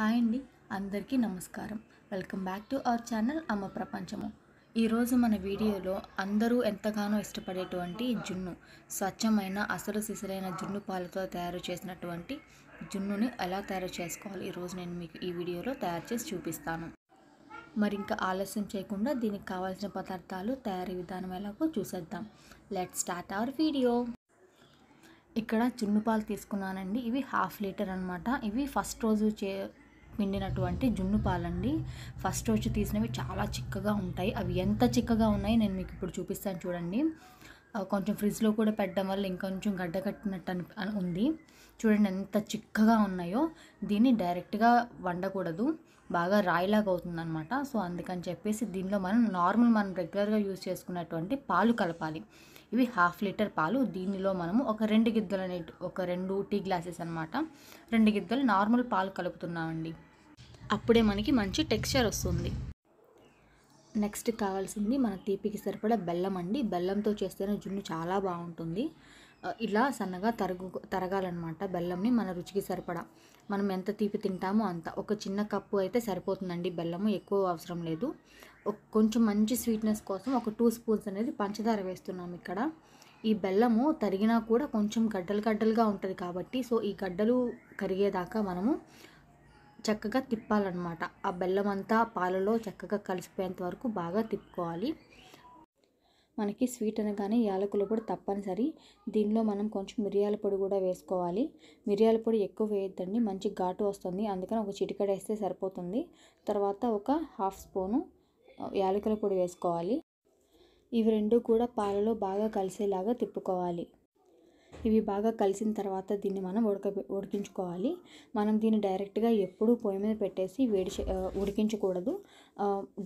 hi అండి అందరికీ నమస్కారం welcome back to our channel అమ్మ ప్రపంచము ఈరోజు మన వీడియోలో అందరూ ఎంతగానో ఇష్టపడేటువంటి జున్ను స్వచ్ఛమైన అసలు సిసలైన జున్ను పాలతో తయారు చేసినటువంటి జున్నుని ఎలా తయారు చేసుకోవాలి ఈరోజు నేను మీకు ఈ వీడియోలో తయారు చేసి చూపిస్తాను మరి ఇంకా ఆలస్యం చేయకుండా దీనికి కావాల్సిన పదార్థాలు తయారీ విధానం ఎలాగో చూసేద్దాం లెట్ స్టార్ట్ అవర్ వీడియో ఇక్కడ చున్ను పాలు తీసుకున్నానండి ఇవి హాఫ్ లీటర్ అనమాట ఇవి ఫస్ట్ రోజు చే పిండినటువంటి జున్ను పాలండి ఫస్ట్ రోజు తీసినవి చాలా చిక్కగా ఉంటాయి అవి ఎంత చిక్కగా ఉన్నాయి నేను మీకు ఇప్పుడు చూపిస్తాను చూడండి కొంచెం ఫ్రిడ్జ్లో కూడా పెట్టడం వల్ల ఇంకొంచెం గడ్డ కట్టినట్టు అని ఉంది చూడండి ఎంత చిక్కగా ఉన్నాయో దీన్ని డైరెక్ట్గా వండకూడదు బాగా రాయిలాగా అవుతుంది అనమాట సో అందుకని చెప్పేసి దీనిలో మనం నార్మల్ మనం రెగ్యులర్గా యూజ్ చేసుకున్నటువంటి పాలు కలపాలి ఇవి హాఫ్ లీటర్ పాలు దీనిలో మనము ఒక రెండు గిద్దలు అనే ఒక రెండు టీ గ్లాసెస్ అనమాట రెండు గిద్దలు నార్మల్ పాలు కలుపుతున్నామండి అప్పుడే మనకి మంచి టెక్స్చర్ వస్తుంది నెక్స్ట్ కావాల్సింది మన తీపికి సరిపడా బెల్లం అండి బెల్లంతో చేస్తేనే జున్ను చాలా బాగుంటుంది ఇలా సన్నగా తరుగు తరగాలన్నమాట బెల్లంని మన రుచికి సరిపడా మనం ఎంత తీపి తింటామో అంత ఒక చిన్న కప్పు అయితే సరిపోతుందండి బెల్లము ఎక్కువ అవసరం లేదు కొంచెం మంచి స్వీట్నెస్ కోసం ఒక టూ స్పూన్స్ అనేది పంచదార వేస్తున్నాం ఇక్కడ ఈ బెల్లము తరిగినా కూడా కొంచెం గడ్డలు గడ్డలుగా ఉంటుంది కాబట్టి సో ఈ గడ్డలు కరిగేదాకా మనము చక్కగా తిప్పాలన్నమాట ఆ బెల్లం అంతా పాలలో చక్కగా కలిసిపోయేంత వరకు బాగా తిప్పుకోవాలి మనకి స్వీట్ అనగానే యాలకుల పొడి తప్పనిసరి దీనిలో మనం కొంచెం మిరియాల పొడి కూడా వేసుకోవాలి మిరియాల పొడి ఎక్కువ వేయొద్దండి మంచి ఘాటు వస్తుంది అందుకని ఒక చిటికడ వేస్తే సరిపోతుంది తర్వాత ఒక హాఫ్ స్పూను యాలకుల పొడి వేసుకోవాలి ఇవి రెండు కూడా పాలలో బాగా కలిసేలాగా తిప్పుకోవాలి ఇవి బాగా కలిసిన తర్వాత దీన్ని మనం ఉడక ఉడికించుకోవాలి మనం దీన్ని డైరెక్ట్గా ఎప్పుడు పొయ్యి మీద పెట్టేసి వేడి ఉడికించకూడదు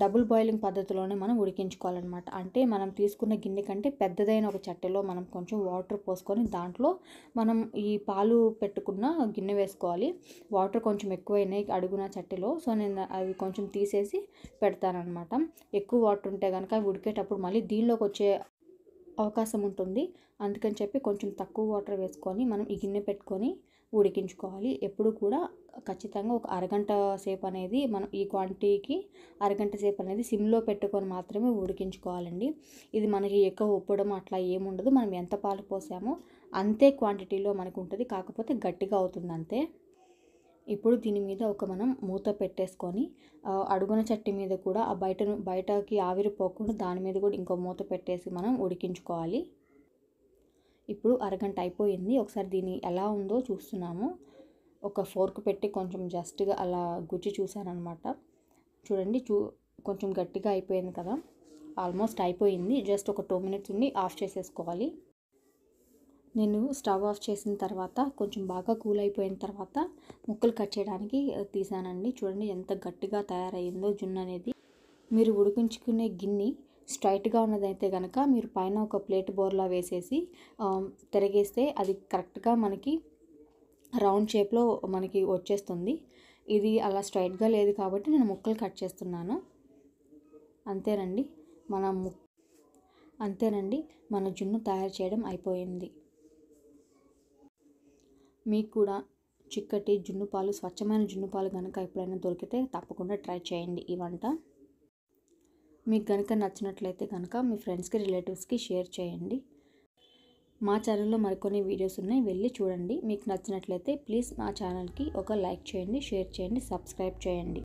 డబుల్ బాయిలింగ్ పద్ధతిలోనే మనం ఉడికించుకోవాలన్నమాట అంటే మనం తీసుకున్న గిన్నె కంటే పెద్దదైన ఒక చట్టెలో మనం కొంచెం వాటర్ పోసుకొని దాంట్లో మనం ఈ పాలు పెట్టుకున్న గిన్నె వేసుకోవాలి వాటర్ కొంచెం ఎక్కువైనాయి అడుగున చట్టెలో సో నేను అవి కొంచెం తీసేసి పెడతానమాట ఎక్కువ వాటర్ ఉంటే కనుక అవి ఉడికేటప్పుడు మళ్ళీ దీనిలోకి వచ్చే అవకాశం ఉంటుంది అందుకని చెప్పి కొంచెం తక్కువ వాటర్ వేసుకొని మనం ఈ గిన్నె పెట్టుకొని ఉడికించుకోవాలి ఎప్పుడు కూడా ఖచ్చితంగా ఒక అరగంట సేపు అనేది మనం ఈ క్వాంటిటీకి అరగంట సేపు అనేది సిమ్లో పెట్టుకొని మాత్రమే ఉడికించుకోవాలండి ఇది మనకి ఎక్కువ ఉప్పడం అట్లా ఏముండదు మనం ఎంత పాలు పోసామో అంతే క్వాంటిటీలో మనకు ఉంటుంది కాకపోతే గట్టిగా అవుతుంది అంతే ఇప్పుడు దీని మీద ఒక మనం మూత పెట్టేసుకొని అడుగున చట్టి మీద కూడా ఆ బయట బయటకి ఆవిరి పోకుండా దాని మీద కూడా ఇంకో మూత పెట్టేసి మనం ఉడికించుకోవాలి ఇప్పుడు అరగంట అయిపోయింది ఒకసారి దీని ఎలా ఉందో చూస్తున్నాము ఒక ఫోర్క్ పెట్టి కొంచెం జస్ట్గా అలా గుచ్చి చూశానమాట చూడండి చూ కొంచెం గట్టిగా అయిపోయింది కదా ఆల్మోస్ట్ అయిపోయింది జస్ట్ ఒక టూ మినిట్స్ ఉండి ఆఫ్ చేసేసుకోవాలి నేను స్టవ్ ఆఫ్ చేసిన తర్వాత కొంచెం బాగా కూల్ అయిపోయిన తర్వాత ముక్కలు కట్ చేయడానికి తీసానండి చూడండి ఎంత గట్టిగా తయారయ్యిందో జున్ను అనేది మీరు ఉడికించుకునే గిన్నె స్ట్రైట్గా ఉన్నదైతే కనుక మీరు పైన ఒక ప్లేట్ బోర్లా వేసేసి తిరగేస్తే అది కరెక్ట్గా మనకి రౌండ్ షేప్లో మనకి వచ్చేస్తుంది ఇది అలా స్ట్రైట్గా లేదు కాబట్టి నేను ముక్కలు కట్ చేస్తున్నాను అంతేనండి మన ము అంతేనండి మన జున్ను తయారు చేయడం అయిపోయింది మీకు కూడా చిక్కటి జున్ను పాలు స్వచ్ఛమైన జున్ను పాలు కనుక ఎప్పుడైనా దొరికితే తప్పకుండా ట్రై చేయండి ఈ వంట మీకు కనుక నచ్చినట్లయితే కనుక మీ ఫ్రెండ్స్కి రిలేటివ్స్కి షేర్ చేయండి మా ఛానల్లో మరికొన్ని వీడియోస్ ఉన్నాయి వెళ్ళి చూడండి మీకు నచ్చినట్లయితే ప్లీజ్ మా ఛానల్కి ఒక లైక్ చేయండి షేర్ చేయండి సబ్స్క్రైబ్ చేయండి